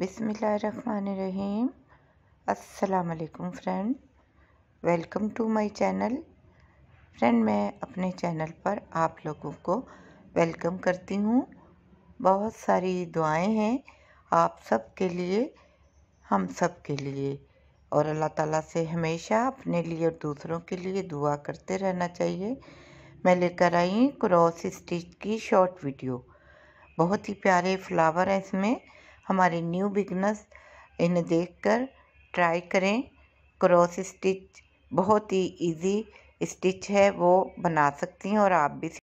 बिसमीम असलकम friend welcome to my channel friend मैं अपने चैनल पर आप लोगों को वेलकम करती हूँ बहुत सारी दुआएं हैं आप सब के लिए हम सब के लिए और अल्लाह ताला से हमेशा अपने लिए और दूसरों के लिए दुआ करते रहना चाहिए मैं लेकर आई क्रॉस स्टिच की शॉर्ट वीडियो बहुत ही प्यारे फ्लावर हैं इसमें हमारे न्यू बिगनस इन्हें देखकर ट्राई करें क्रॉस स्टिच बहुत ही इजी स्टिच है वो बना सकती हैं और आप भी